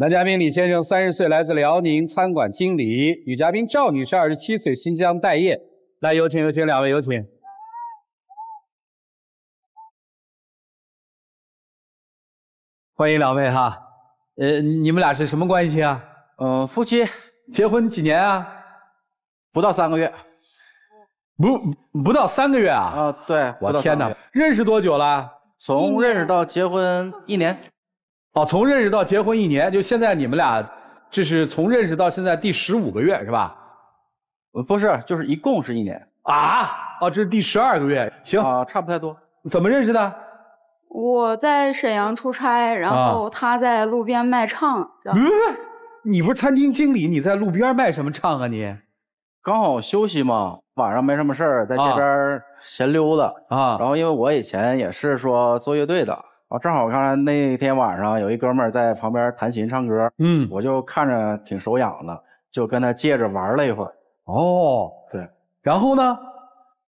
男嘉宾李先生三十岁，来自辽宁，餐馆经理；女嘉宾赵女士二十七岁，新疆待业。来，有请有请两位，有请！欢迎两位哈。呃，你们俩是什么关系啊？呃，夫妻。结婚几年啊？不到三个月。不，不到三个月啊？啊，对。我的天哪！认识多久了？从认识到结婚一年。哦，从认识到结婚一年，就现在你们俩这是从认识到现在第十五个月是吧？不是，就是一共是一年啊。哦，这是第十二个月。行啊，差不太多。怎么认识的？我在沈阳出差，然后他在路边卖唱。嗯，你不是餐厅经理？你在路边卖什么唱啊你？刚好休息嘛，晚上没什么事儿，在这边闲溜达啊。然后因为我以前也是说做乐队的。哦，正好我看那天晚上有一哥们在旁边弹琴唱歌，嗯，我就看着挺手痒的，就跟他借着玩了一会儿。哦，对，然后呢？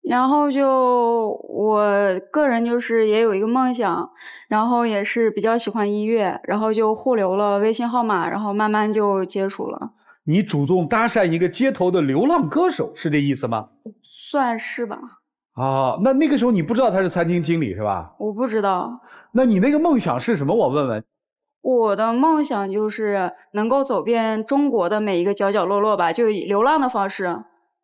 然后就我个人就是也有一个梦想，然后也是比较喜欢音乐，然后就互留了微信号码，然后慢慢就接触了。你主动搭讪一个街头的流浪歌手是这意思吗？算是吧。啊，那那个时候你不知道他是餐厅经理是吧？我不知道。那你那个梦想是什么？我问问。我的梦想就是能够走遍中国的每一个角角落落吧，就以流浪的方式。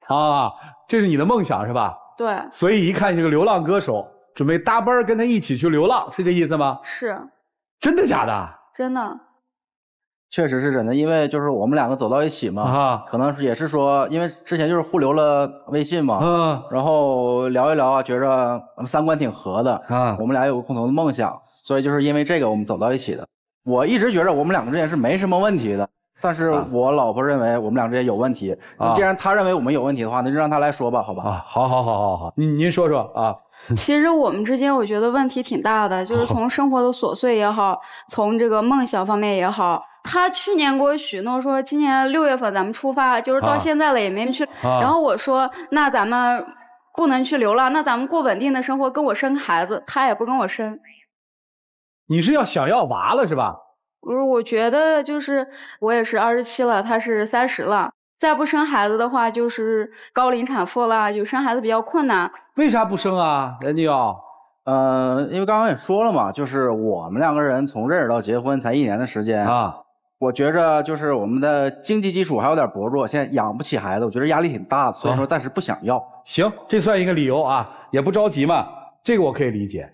啊，这是你的梦想是吧？对。所以一看这个流浪歌手，准备搭班跟他一起去流浪，是这意思吗？是。真的假的？真的。确实是真的，因为就是我们两个走到一起嘛，啊，可能也是说，因为之前就是互留了微信嘛，嗯，然后聊一聊啊，觉着三观挺合的啊，我们俩有个共同的梦想，所以就是因为这个我们走到一起的。我一直觉着我们两个之间是没什么问题的，但是我老婆认为我们俩之间有问题。那既然她认为我们有问题的话，那就让她来说吧，好吧？啊，好，好，好，好，好，您您说说啊。其实我们之间我觉得问题挺大的，就是 从生活的琐碎也好，从这个梦想方面也好。他去年给我许诺说，今年六月份咱们出发，就是到现在了也没去。然后我说，那咱们不能去流浪，那咱们过稳定的生活，跟我生孩子。他也不跟我生。你是要想要娃了是吧？不是，我觉得就是我也是二十七了，他是三十了，再不生孩子的话就是高龄产妇了，就生孩子比较困难。为啥不生啊？人家要，呃，因为刚刚也说了嘛，就是我们两个人从认识到结婚才一年的时间啊。我觉着就是我们的经济基础还有点薄弱，现在养不起孩子，我觉得压力挺大的，所以说暂时不想要。行，这算一个理由啊，也不着急嘛，这个我可以理解。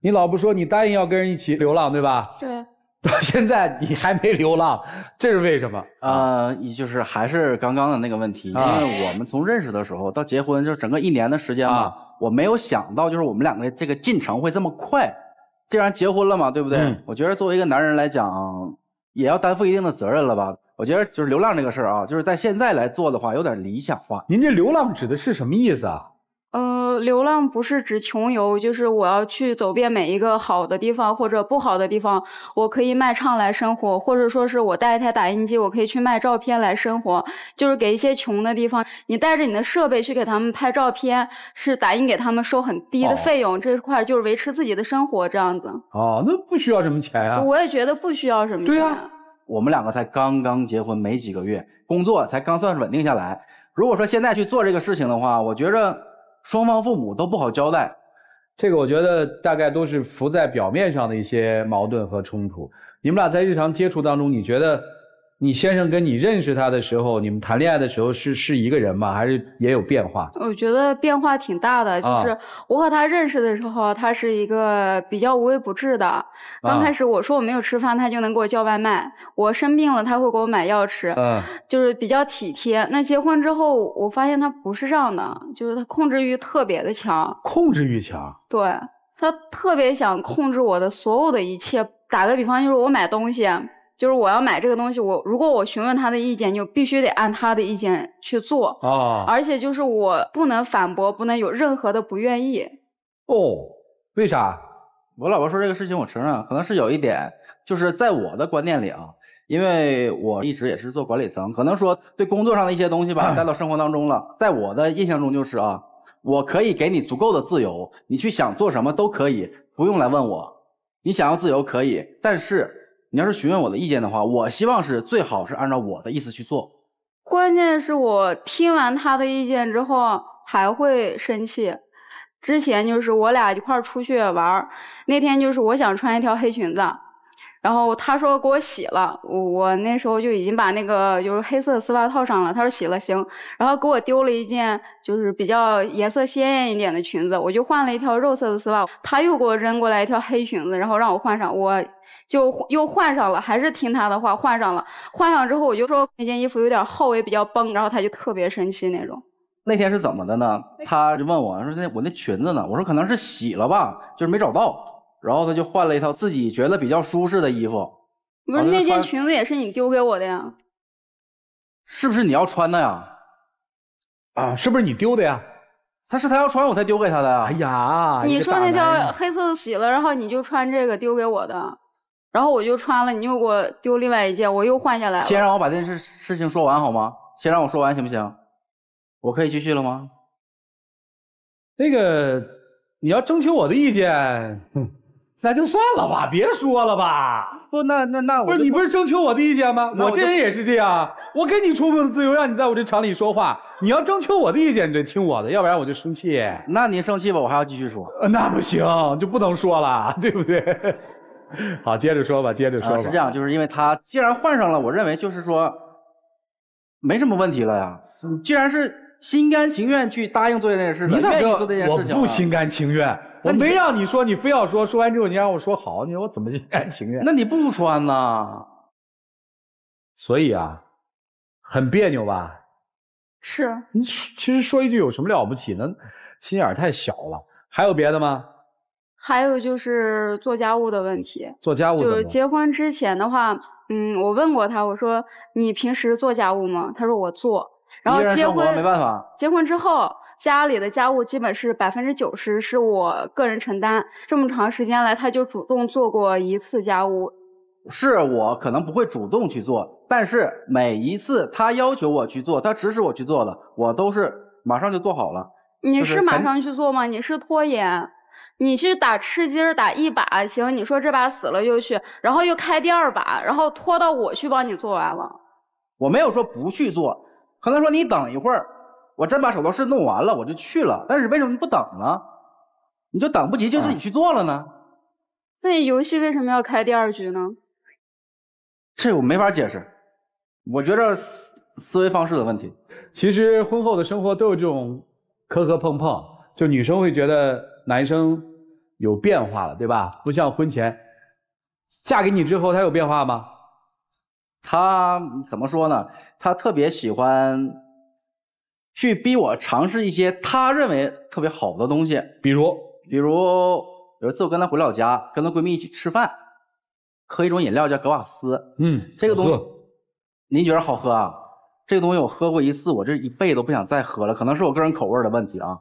你老婆说你答应要跟人一起流浪，对吧？对。到现在你还没流浪，这是为什么？呃，就是还是刚刚的那个问题，因为我们从认识的时候到结婚，就是整个一年的时间嘛，我没有想到就是我们两个这个进程会这么快。既然结婚了嘛，对不对？我觉得作为一个男人来讲。也要担负一定的责任了吧？我觉得就是流浪这个事儿啊，就是在现在来做的话，有点理想化。您这流浪指的是什么意思啊？呃，流浪不是指穷游，就是我要去走遍每一个好的地方或者不好的地方。我可以卖唱来生活，或者说是我带一台打印机，我可以去卖照片来生活。就是给一些穷的地方，你带着你的设备去给他们拍照片，是打印给他们收很低的费用，这块就是维持自己的生活这样子。哦，那不需要什么钱啊。我也觉得不需要什么钱。对啊，我们两个才刚刚结婚没几个月，工作才刚算是稳定下来。如果说现在去做这个事情的话，我觉着。双方父母都不好交代，这个我觉得大概都是浮在表面上的一些矛盾和冲突。你们俩在日常接触当中，你觉得？你先生跟你认识他的时候，你们谈恋爱的时候是是一个人吗？还是也有变化？我觉得变化挺大的。就是我和他认识的时候，他是一个比较无微不至的。刚开始我说我没有吃饭，他就能给我叫外卖。我生病了，他会给我买药吃。嗯，就是比较体贴。那结婚之后，我发现他不是这样的，就是他控制欲特别的强。控制欲强？对，他特别想控制我的所有的一切。打个比方，就是我买东西。就是我要买这个东西，我如果我询问他的意见，就必须得按他的意见去做啊。而且就是我不能反驳，不能有任何的不愿意。哦，为啥？我老婆说这个事情，我承认，可能是有一点，就是在我的观念里啊，因为我一直也是做管理层，可能说对工作上的一些东西吧，带到生活当中了。在我的印象中，就是啊，我可以给你足够的自由，你去想做什么都可以，不用来问我。你想要自由可以，但是。你要是询问我的意见的话，我希望是最好是按照我的意思去做。关键是我听完他的意见之后还会生气。之前就是我俩一块儿出去玩儿，那天就是我想穿一条黑裙子，然后他说给我洗了，我那时候就已经把那个就是黑色丝袜套上了。他说洗了行，然后给我丢了一件就是比较颜色鲜艳一点的裙子，我就换了一条肉色的丝袜。他又给我扔过来一条黑裙子，然后让我换上我。就又换上了，还是听他的话换上了。换上之后，我就说那件衣服有点厚，也比较崩，然后他就特别生气那种。那天是怎么的呢？他就问我说：“那我那裙子呢？”我说：“可能是洗了吧，就是没找到。”然后他就换了一套自己觉得比较舒适的衣服。不是那件裙子也是你丢给我的呀？是不是你要穿的呀？啊，是不是你丢的呀？他是他要穿我才丢给他的呀。哎呀，你说那条黑色的洗了，然后你就穿这个丢给我的。然后我就穿了，你又给我丢另外一件，我又换下来。先让我把这事事情说完好吗？先让我说完行不行？我可以继续了吗？那个你要征求我的意见，那就算了吧，别说了吧。不，那那那我不是你不是征求我的意见吗？我这人也是这样，我给你充分的自由，让你在我这厂里说话。你要征求我的意见，你就听我的，要不然我就生气。那你生气吧，我还要继续说。那不行，就不能说了，对不对？好，接着说吧，接着说吧。是这样，就是因为他既然换上了，我认为就是说，没什么问题了呀。既然是心甘情愿去答应做这件事，你哪知道我不心甘情愿？我没让你说，你非要说，说完之后你让我说好，你说我怎么心甘情愿？那你不穿呢？所以啊，很别扭吧？是。你其实说一句有什么了不起呢？心眼太小了。还有别的吗？还有就是做家务的问题。做家务就是结婚之前的话，嗯，我问过他，我说你平时做家务吗？他说我做。然然结婚没办法。结婚之后，家里的家务基本是百分之九十是我个人承担。这么长时间来，他就主动做过一次家务。是我可能不会主动去做，但是每一次他要求我去做，他指使我去做的，我都是马上就做好了。你是马上去做吗？你是拖延？你去打吃鸡儿，打一把行，你说这把死了又去，然后又开第二把，然后拖到我去帮你做完了。我没有说不去做，可能说你等一会儿，我真把手头事弄完了我就去了。但是为什么不等呢？你就等不及就自己去做了呢？那你游戏为什么要开第二局呢？这我没法解释，我觉着思思维方式的问题。其实婚后的生活都有这种磕磕碰碰，就女生会觉得。男生有变化了，对吧？不像婚前，嫁给你之后，他有变化吗？他怎么说呢？他特别喜欢去逼我尝试一些他认为特别好的东西，比如比如有一次我跟她回老家，跟她闺蜜一起吃饭，喝一种饮料叫格瓦斯。嗯，这个东西您觉得好喝啊？这个东西我喝过一次，我这一辈子都不想再喝了，可能是我个人口味的问题啊。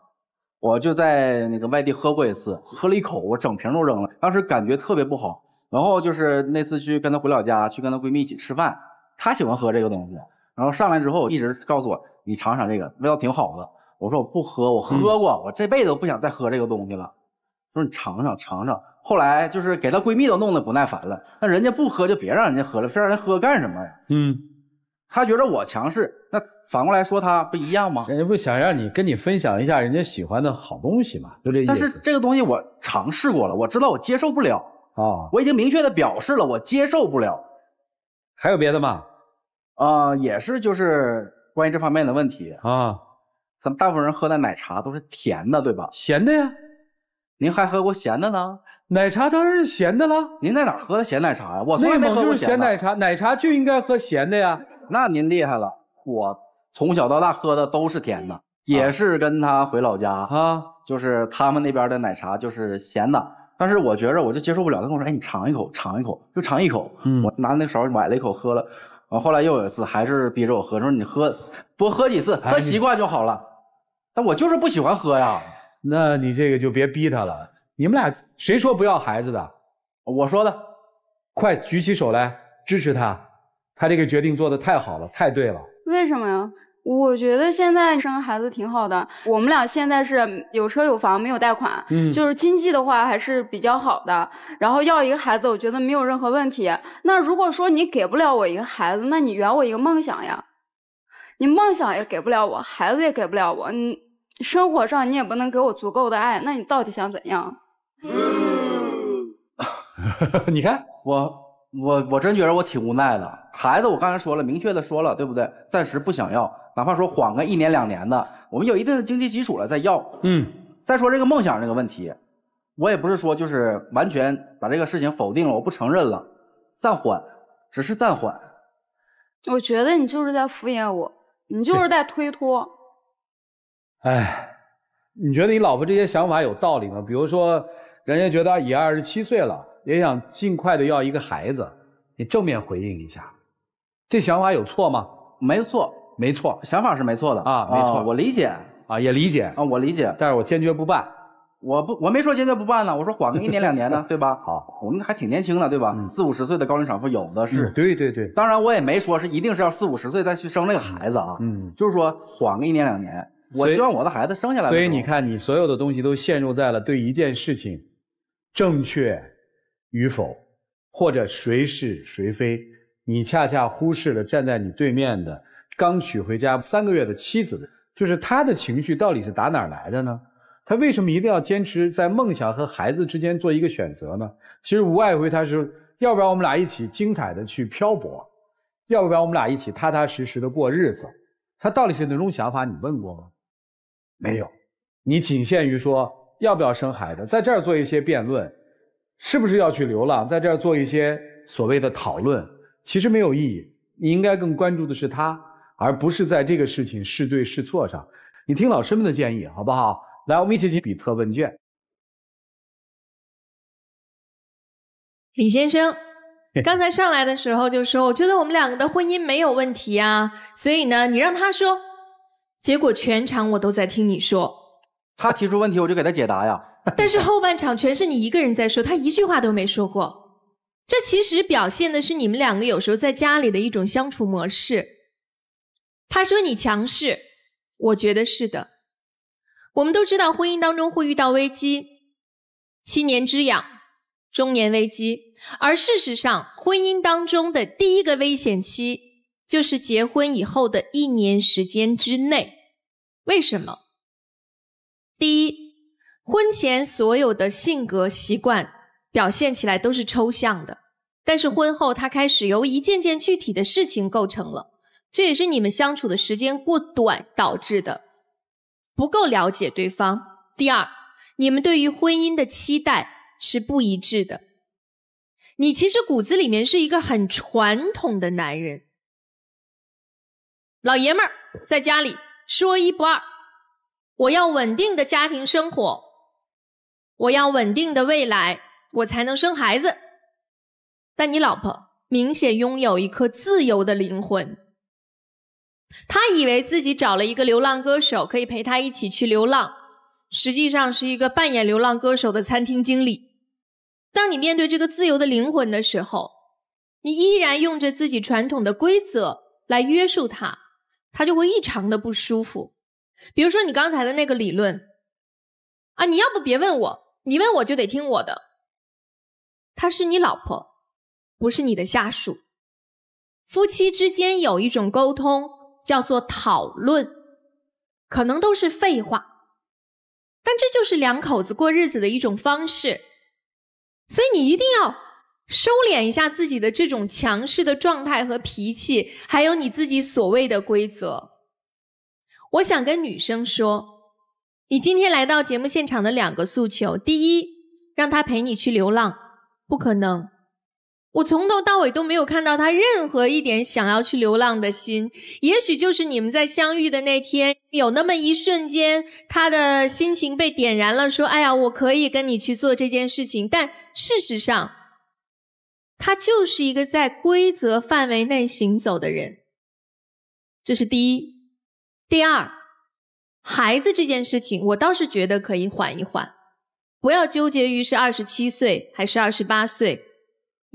我就在那个外地喝过一次，喝了一口，我整瓶都扔了，当时感觉特别不好。然后就是那次去跟她回老家，去跟她闺蜜一起吃饭，她喜欢喝这个东西。然后上来之后一直告诉我，你尝尝这个，味道挺好的。我说我不喝，我喝过，我这辈子都不想再喝这个东西了。说你尝尝尝尝。后来就是给她闺蜜都弄得不耐烦了，那人家不喝就别让人家喝了，非让人喝干什么呀？嗯，她觉得我强势，那。反过来说，他不一样吗？人家不想让你跟你分享一下人家喜欢的好东西嘛，就这意思。但是这个东西我尝试过了，我知道我接受不了。哦，我已经明确的表示了，我接受不了。还有别的吗？啊，也是，就是关于这方面的问题啊。咱们大部分人喝的奶茶都是甜的，对吧？咸的呀。您还喝过咸的呢？奶茶当然是咸的了。您在哪喝的咸奶茶呀？我从来没喝过咸奶茶。奶茶就应该喝咸的呀。那您厉害了，我。从小到大喝的都是甜的，也是跟他回老家哈，就是他们那边的奶茶就是咸的。但是我觉着我就接受不了，他跟我说：“哎，你尝一口，尝一口，就尝一口。”嗯，我拿那勺买了一口喝了，完后来又有一次，还是逼着我喝，说：“你喝多喝几次，喝习惯就好了。”但我就是不喜欢喝呀。那你这个就别逼他了。你们俩谁说不要孩子的？我说的，快举起手来支持他，他这个决定做得太好了，太对了。为什么呀？我觉得现在生孩子挺好的。我们俩现在是有车有房，没有贷款，嗯，就是经济的话还是比较好的。然后要一个孩子，我觉得没有任何问题。那如果说你给不了我一个孩子，那你圆我一个梦想呀？你梦想也给不了我，孩子也给不了我，你生活上你也不能给我足够的爱，那你到底想怎样？嗯、你看我，我我真觉得我挺无奈的。孩子，我刚才说了，明确的说了，对不对？暂时不想要。哪怕说缓个一年两年的，我们有一定的经济基础了再要。嗯，再说这个梦想这个问题，我也不是说就是完全把这个事情否定了，我不承认了，暂缓，只是暂缓。我觉得你就是在敷衍我，你就是在推脱。哎，你觉得你老婆这些想法有道理吗？比如说，人家觉得也二十七岁了，也想尽快的要一个孩子，你正面回应一下，这想法有错吗？没错。没错，想法是没错的啊，没错，我理解啊，也理解啊，我理解，但是我坚决不办。我不，我没说坚决不办呢，我说缓个一年两年呢，对吧？好，我们还挺年轻的，对吧？四五十岁的高龄产妇有的是。对对对。当然我也没说是一定是要四五十岁再去生这个孩子啊，嗯，就是说缓个一年两年。我希望我的孩子生下来。所以你看，你所有的东西都陷入在了对一件事情正确与否或者谁是谁非，你恰恰忽视了站在你对面的。刚娶回家三个月的妻子，就是他的情绪到底是打哪儿来的呢？他为什么一定要坚持在梦想和孩子之间做一个选择呢？其实无外乎他是，要不然我们俩一起精彩的去漂泊，要不然我们俩一起踏踏实实的过日子。他到底是哪种想法？你问过吗？没有，你仅限于说要不要生孩子，在这儿做一些辩论，是不是要去流浪，在这儿做一些所谓的讨论，其实没有意义。你应该更关注的是他。而不是在这个事情是对是错上，你听老师们的建议好不好？来，我们一起举比特问卷。李先生，刚才上来的时候就说，我觉得我们两个的婚姻没有问题啊，所以呢，你让他说。结果全场我都在听你说，他提出问题我就给他解答呀。但是后半场全是你一个人在说，他一句话都没说过。这其实表现的是你们两个有时候在家里的一种相处模式。他说你强势，我觉得是的。我们都知道婚姻当中会遇到危机，七年之痒，中年危机。而事实上，婚姻当中的第一个危险期就是结婚以后的一年时间之内。为什么？第一，婚前所有的性格习惯表现起来都是抽象的，但是婚后他开始由一件件具体的事情构成了。这也是你们相处的时间过短导致的，不够了解对方。第二，你们对于婚姻的期待是不一致的。你其实骨子里面是一个很传统的男人，老爷们儿在家里说一不二，我要稳定的家庭生活，我要稳定的未来，我才能生孩子。但你老婆明显拥有一颗自由的灵魂。他以为自己找了一个流浪歌手，可以陪他一起去流浪，实际上是一个扮演流浪歌手的餐厅经理。当你面对这个自由的灵魂的时候，你依然用着自己传统的规则来约束他，他就会异常的不舒服。比如说你刚才的那个理论，啊，你要不别问我，你问我就得听我的。他是你老婆，不是你的下属。夫妻之间有一种沟通。叫做讨论，可能都是废话，但这就是两口子过日子的一种方式，所以你一定要收敛一下自己的这种强势的状态和脾气，还有你自己所谓的规则。我想跟女生说，你今天来到节目现场的两个诉求，第一，让他陪你去流浪，不可能。我从头到尾都没有看到他任何一点想要去流浪的心。也许就是你们在相遇的那天，有那么一瞬间，他的心情被点燃了，说：“哎呀，我可以跟你去做这件事情。”但事实上，他就是一个在规则范围内行走的人。这是第一。第二，孩子这件事情，我倒是觉得可以缓一缓，不要纠结于是二十七岁还是二十八岁。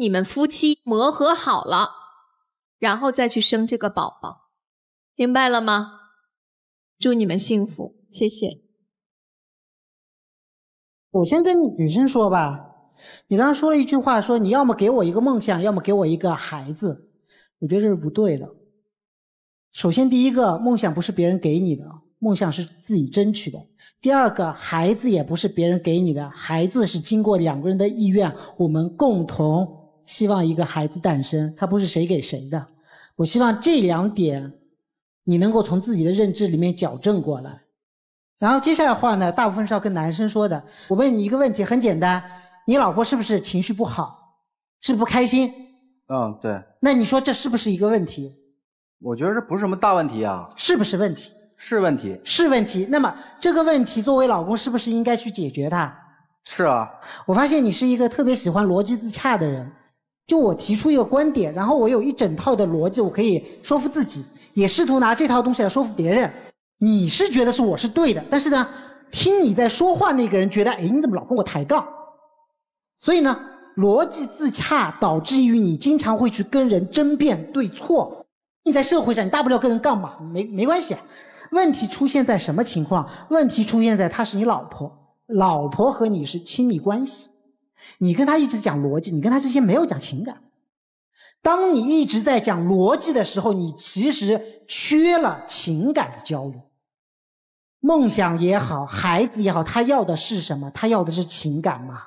你们夫妻磨合好了，然后再去生这个宝宝，明白了吗？祝你们幸福，谢谢。我先跟女生说吧，你刚刚说了一句话，说你要么给我一个梦想，要么给我一个孩子，我觉得这是不对的。首先，第一个梦想不是别人给你的，梦想是自己争取的；第二个，孩子也不是别人给你的，孩子是经过两个人的意愿，我们共同。希望一个孩子诞生，他不是谁给谁的。我希望这两点，你能够从自己的认知里面矫正过来。然后接下来话呢，大部分是要跟男生说的。我问你一个问题，很简单：你老婆是不是情绪不好？是不是不开心？嗯，对。那你说这是不是一个问题？我觉得这不是什么大问题啊。是不是问题？是问题。是问题。那么这个问题作为老公是不是应该去解决它？是啊。我发现你是一个特别喜欢逻辑自洽的人。就我提出一个观点，然后我有一整套的逻辑，我可以说服自己，也试图拿这套东西来说服别人。你是觉得是我是对的，但是呢，听你在说话那个人觉得，哎，你怎么老跟我抬杠？所以呢，逻辑自洽导致于你经常会去跟人争辩对错。你在社会上，你大不了跟人杠嘛，没没关系。问题出现在什么情况？问题出现在她是你老婆，老婆和你是亲密关系。你跟他一直讲逻辑，你跟他之间没有讲情感。当你一直在讲逻辑的时候，你其实缺了情感的交流。梦想也好，孩子也好，他要的是什么？他要的是情感吗？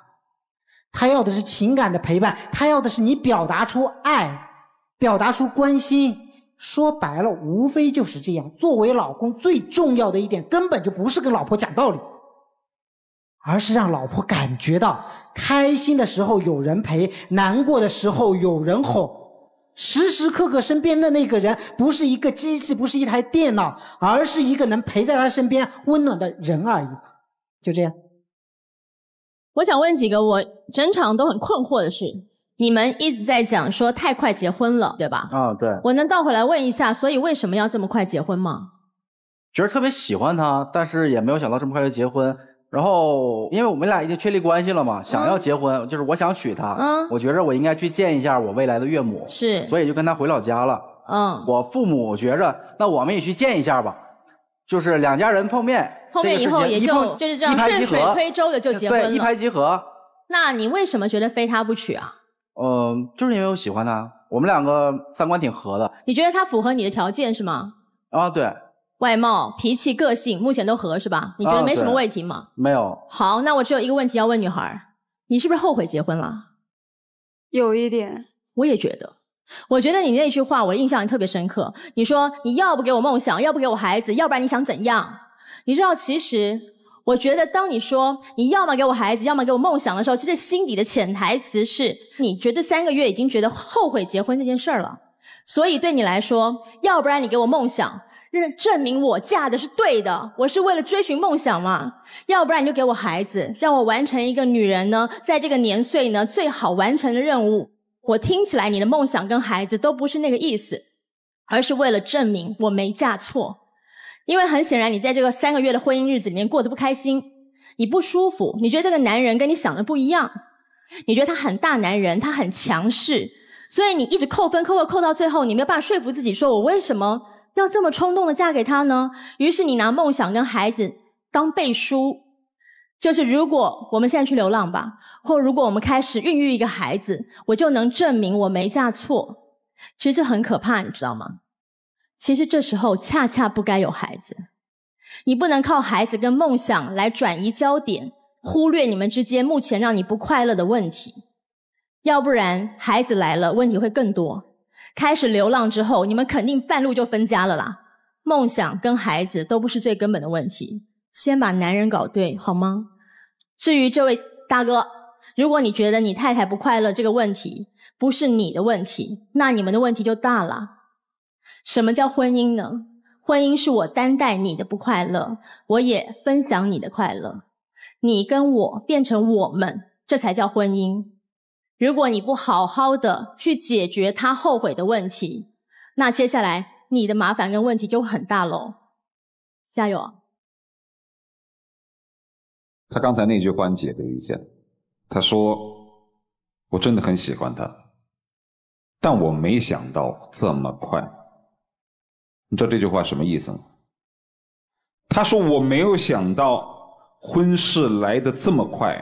他要的是情感的陪伴？他要的是你表达出爱，表达出关心？说白了，无非就是这样。作为老公，最重要的一点，根本就不是跟老婆讲道理。而是让老婆感觉到开心的时候有人陪，难过的时候有人哄，时时刻刻身边的那个人不是一个机器，不是一台电脑，而是一个能陪在他身边温暖的人而已。就这样。我想问几个我整场都很困惑的事：你们一直在讲说太快结婚了，对吧？啊，对。我能倒回来问一下，所以为什么要这么快结婚吗？觉得特别喜欢她，但是也没有想到这么快就结婚。然后，因为我们俩已经确立关系了嘛，想要结婚，就是我想娶她。嗯，我觉着我应该去见一下我未来的岳母。是，所以就跟她回老家了。嗯，我父母觉着，那我们也去见一下吧，就是两家人碰面。碰面以后也就就是这样顺水推舟的就结婚了。对，一拍即合。那你为什么觉得非她不娶啊？呃，就是因为我喜欢她，我们两个三观挺合的。你觉得她符合你的条件是吗？啊，对。外貌、脾气、个性，目前都合是吧？你觉得没什么问题吗？没有。好，那我只有一个问题要问女孩：你是不是后悔结婚了？有一点。我也觉得。我觉得你那句话我印象也特别深刻。你说你要不给我梦想，要不给我孩子，要不然你想怎样？你知道，其实我觉得，当你说你要么给我孩子，要么给我梦想的时候，其实心底的潜台词是，你觉得三个月已经觉得后悔结婚这件事儿了。所以对你来说，要不然你给我梦想。认证明我嫁的是对的，我是为了追寻梦想嘛。要不然你就给我孩子，让我完成一个女人呢，在这个年岁呢最好完成的任务。我听起来你的梦想跟孩子都不是那个意思，而是为了证明我没嫁错。因为很显然你在这个三个月的婚姻日子里面过得不开心，你不舒服，你觉得这个男人跟你想的不一样，你觉得他很大男人，他很强势，所以你一直扣分扣扣扣到最后，你没有办法说服自己，说我为什么？要这么冲动的嫁给他呢？于是你拿梦想跟孩子当背书，就是如果我们现在去流浪吧，或如果我们开始孕育一个孩子，我就能证明我没嫁错。其实这很可怕，你知道吗？其实这时候恰恰不该有孩子，你不能靠孩子跟梦想来转移焦点，忽略你们之间目前让你不快乐的问题，要不然孩子来了，问题会更多。开始流浪之后，你们肯定半路就分家了啦。梦想跟孩子都不是最根本的问题，先把男人搞对好吗？至于这位大哥，如果你觉得你太太不快乐这个问题不是你的问题，那你们的问题就大了。什么叫婚姻呢？婚姻是我担待你的不快乐，我也分享你的快乐，你跟我变成我们，这才叫婚姻。如果你不好好的去解决他后悔的问题，那接下来你的麻烦跟问题就很大喽。加油！他刚才那句关杰的意见，他说：“我真的很喜欢他，但我没想到这么快。”你知道这句话什么意思吗？他说：“我没有想到婚事来的这么快，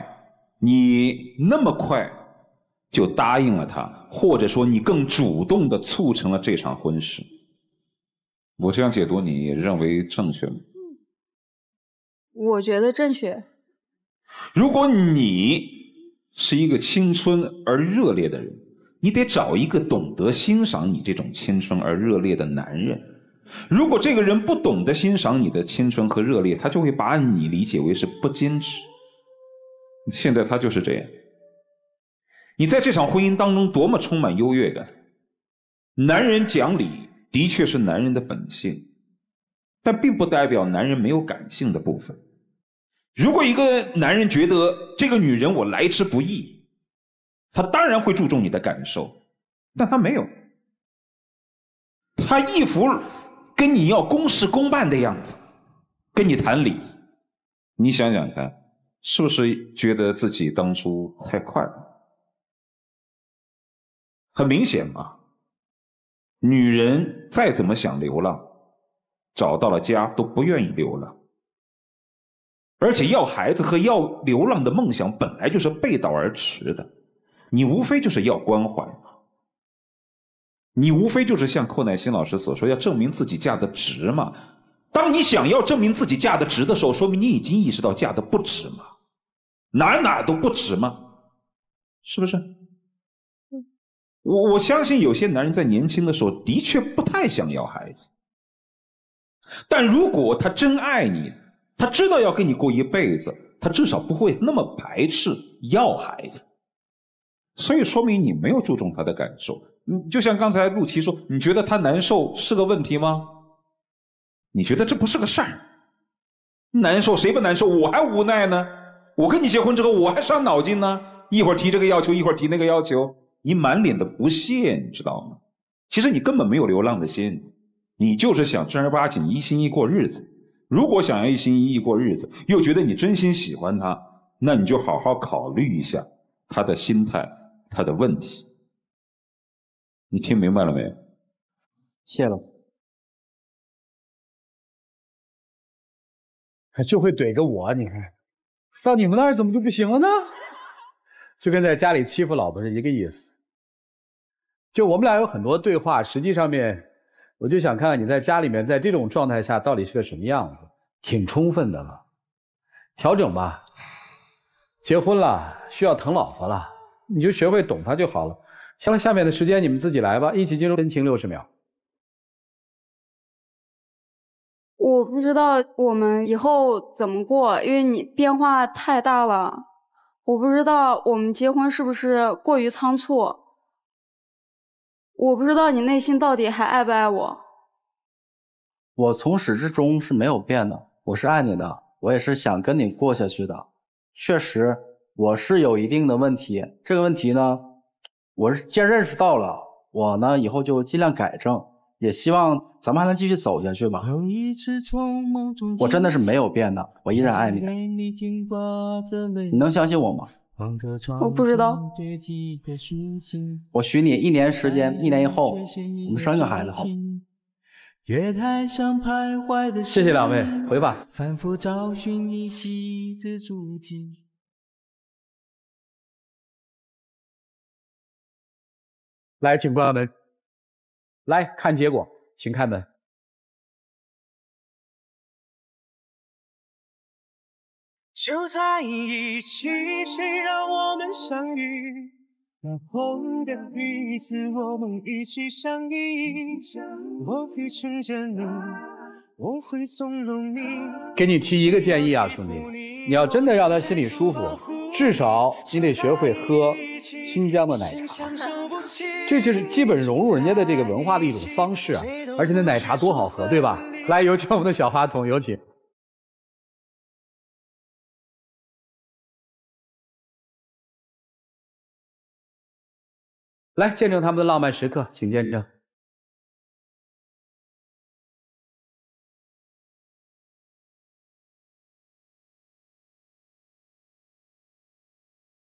你那么快。”就答应了他，或者说你更主动的促成了这场婚事。我这样解读，你认为正确吗？我觉得正确。如果你是一个青春而热烈的人，你得找一个懂得欣赏你这种青春而热烈的男人。如果这个人不懂得欣赏你的青春和热烈，他就会把你理解为是不矜持。现在他就是这样。你在这场婚姻当中多么充满优越感！男人讲理的确是男人的本性，但并不代表男人没有感性的部分。如果一个男人觉得这个女人我来之不易，他当然会注重你的感受，但他没有，他一副跟你要公事公办的样子，跟你谈理。你想想看，是不是觉得自己当初太快了？很明显嘛，女人再怎么想流浪，找到了家都不愿意流浪。而且要孩子和要流浪的梦想本来就是背道而驰的，你无非就是要关怀嘛，你无非就是像寇乃馨老师所说，要证明自己嫁的值嘛。当你想要证明自己嫁的值的时候，说明你已经意识到嫁的不值嘛，哪哪都不值嘛，是不是？我我相信有些男人在年轻的时候的确不太想要孩子，但如果他真爱你，他知道要跟你过一辈子，他至少不会那么排斥要孩子。所以说明你没有注重他的感受。嗯，就像刚才陆琪说，你觉得他难受是个问题吗？你觉得这不是个事儿？难受谁不难受？我还无奈呢。我跟你结婚之后，我还伤脑筋呢。一会儿提这个要求，一会儿提那个要求。你满脸的不屑，你知道吗？其实你根本没有流浪的心，你就是想正儿八经一心一意过日子。如果想要一心一意过日子，又觉得你真心喜欢他，那你就好好考虑一下他的心态，他的问题。你听明白了没？谢了。就会怼个我，你看，到你们那儿怎么就不行了呢？就跟在家里欺负老婆是一个意思。就我们俩有很多对话，实际上面，我就想看看你在家里面，在这种状态下到底是个什么样子，挺充分的了，调整吧，结婚了需要疼老婆了，你就学会懂她就好了。行了，下面的时间你们自己来吧，一起进入真情六十秒。我不知道我们以后怎么过，因为你变化太大了，我不知道我们结婚是不是过于仓促。我不知道你内心到底还爱不爱我。我从始至终是没有变的，我是爱你的，我也是想跟你过下去的。确实，我是有一定的问题，这个问题呢，我是然认识到了，我呢以后就尽量改正，也希望咱们还能继续走下去吧。我真的是没有变的，我依然爱你，你能相信我吗？我不知道。我许你一年时间，一年以后我们生个孩子好。谢谢两位，回吧。谢谢两位，回吧。谢谢两位，回吧。谢谢两位，回吧。谢谢两就在一起，谁让我们相遇？给你提一个建议啊，兄弟，你要真的让他心里舒服，至少你得学会喝新疆的奶茶，这就是基本融入人家的这个文化的一种方式。而且那奶茶多好喝，对吧？来，有请我们的小花筒，有请。来见证他们的浪漫时刻，请见证。